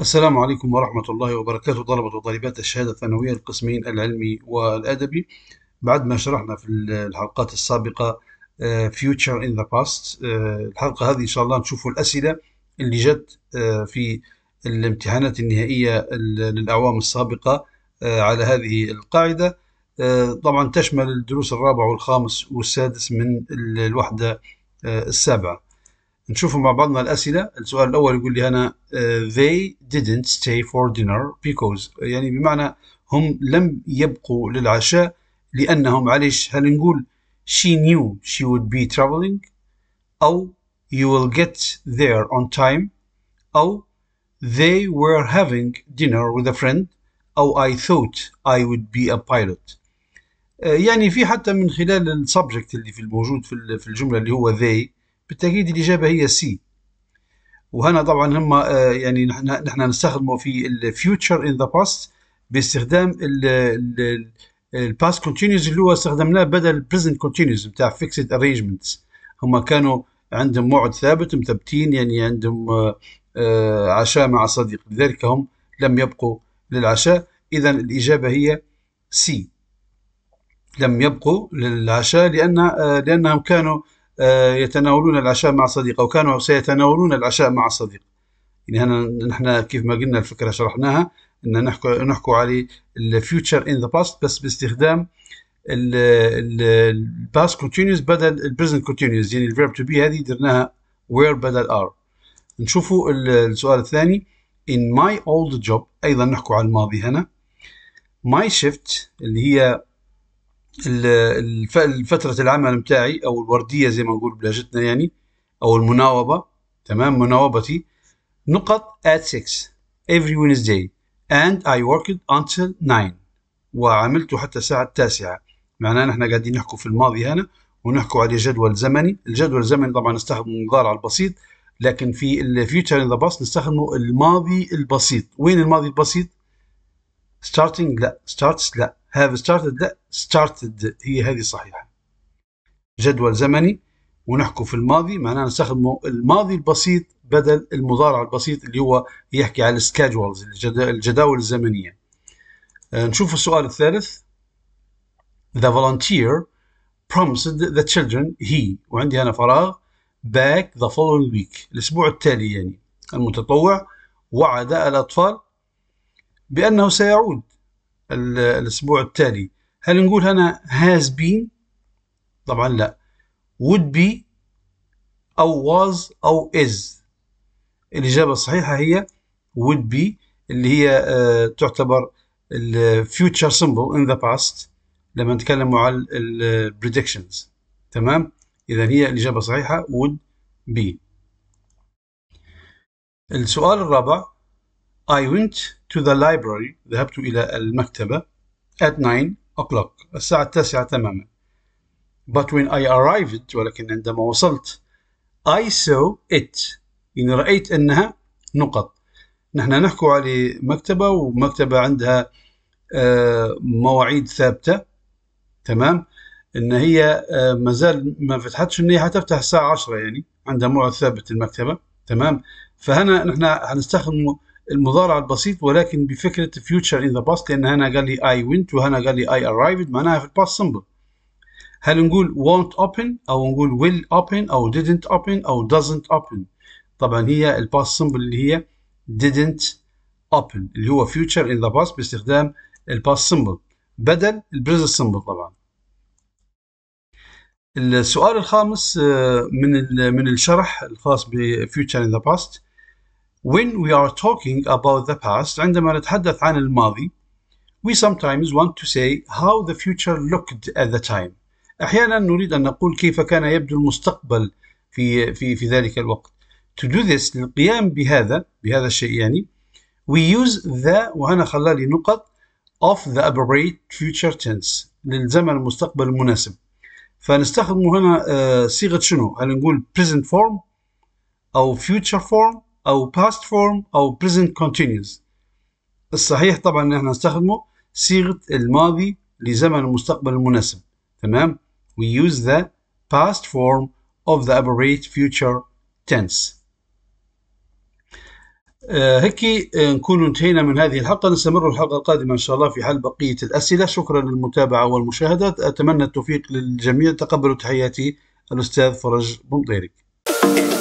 السلام عليكم ورحمة الله وبركاته طلبة وطالبات الشهادة الثانوية القسمين العلمي والأدبي بعد ما شرحنا في الحلقات السابقة آه، Future in the Past آه، الحلقة هذه إن شاء الله نشوفوا الأسئلة اللي جت آه، في الامتحانات النهائية للأعوام السابقة على هذه القاعدة طبعا تشمل الدروس الرابع والخامس والسادس من الوحدة السابعة نشوفوا مع بعضنا الأسئلة السؤال الأول يقول لي أنا آه، they didn't stay for dinner because يعني بمعنى هم لم يبقوا للعشاء لأنهم معلش هل نقول she knew she would be traveling أو you will get there on time أو they were having dinner with a friend أو I thought I would be a pilot آه، يعني في حتى من خلال السبجكت اللي في الموجود في الجملة اللي هو they بالتأكيد الإجابة هي سي وهنا طبعا هم آه، يعني نحن نستخدمه في الفيوتشر ان ذا باست باستخدام الباست كونتينيوز اللي هو استخدمناه بدل البريزنت كونتينيوز بتاع فيكسد ارينجمنتس هم كانوا عندهم موعد ثابت مثبتين يعني عندهم آه، آه، عشاء مع صديق لذلك هم لم يبقوا للعشاء اذا الاجابه هي سي لم يبقوا للعشاء لان لانهم كانوا آه، يتناولون العشاء مع صديق أو كانوا سيتناولون العشاء مع صديق يعني نحن كيف ما قلنا الفكره شرحناها ان نحكوا نحكوا على الفيوتشر ان ذا باست بس باستخدام الباست كونتينيوس بدل البريزنت كونتينيوس يعني الفيرب تو بي هذه درناها وير بدل ار نشوفوا السؤال الثاني in my old job ايضا نحكوا على الماضي هنا my shift اللي هي فتره العمل بتاعي او الورديه زي ما نقول بلهجتنا يعني او المناوبه تمام مناوبتي نقط at 6 every Wednesday and I worked until 9 وعملت حتى الساعة التاسعة معناه نحن قاعدين نحكوا في الماضي هنا ونحكوا على جدول زمني الجدول الزمني طبعا نستخدم المضارع البسيط لكن في الفيوتشر ان ذا باست نستخدمه الماضي البسيط وين الماضي البسيط starting لا starts لا have started لا started هي هذه صحيحة جدول زمني ونحكوا في الماضي معناه نستخدم الماضي البسيط بدل المضارع البسيط اللي هو يحكي على schedules الجداول الزمنية آه، نشوف السؤال الثالث The volunteer promised the children he وعندي أنا فراغ back the following week الأسبوع التالي يعني المتطوع وعد الأطفال بأنه سيعود الأسبوع التالي هل نقول هنا has been طبعا لا would be أو was أو is الإجابة الصحيحة هي would be اللي هي آه، تعتبر future symbol in the past لما نتكلموا على predictions تمام إذا هي الإجابة الصحيحة would be السؤال الرابع I went to the library ذهبت إلى المكتبة at 9 o'clock الساعة التاسعة تماما but when I arrived ولكن عندما وصلت I saw it يعني رأيت أنها نقط نحن نحكو على مكتبة ومكتبة عندها آه، مواعيد ثابتة تمام ان هي آه، مازال ما فتحتش ان هي حتفتح الساعة 10 يعني عندها موعد ثابت المكتبة تمام فهنا نحن حنستخدم المضارع البسيط ولكن بفكره future in the past لان هنا قال لي I went وهنا قال لي I arrived معناها في past simple هل نقول won't open او نقول will open او didn't open او doesn't open طبعا هي الباست simple اللي هي didn't open اللي هو future in the past باستخدام الباست simple بدل present simple طبعا السؤال الخامس آه، من من الشرح الخاص بفيوتشر ان ذا باست When we are talking about the past عندما نتحدث عن الماضي we sometimes want to say how the future looked at the time أحيانا نريد أن نقول كيف كان يبدو المستقبل في في في ذلك الوقت to do this للقيام بهذا بهذا الشيء يعني we use the وهنا خلى لي نقط of the appropriate future tense للزمن المستقبل المناسب فنستخدم هنا آه، صيغة شنو هل نقول present form أو future form او past form او present continuous الصحيح طبعا ان احنا نستخدمه صيغه الماضي لزمن المستقبل المناسب تمام we use the past form of the apparent future tense هكي آه، هيك آه، نكون انتهينا من هذه الحلقة نستمر الحلقة القادمة إن شاء الله في حل بقية الأسئلة شكرا للمتابعة والمشاهدة أتمنى التوفيق للجميع تقبلوا تحياتي الأستاذ فرج بنطيرك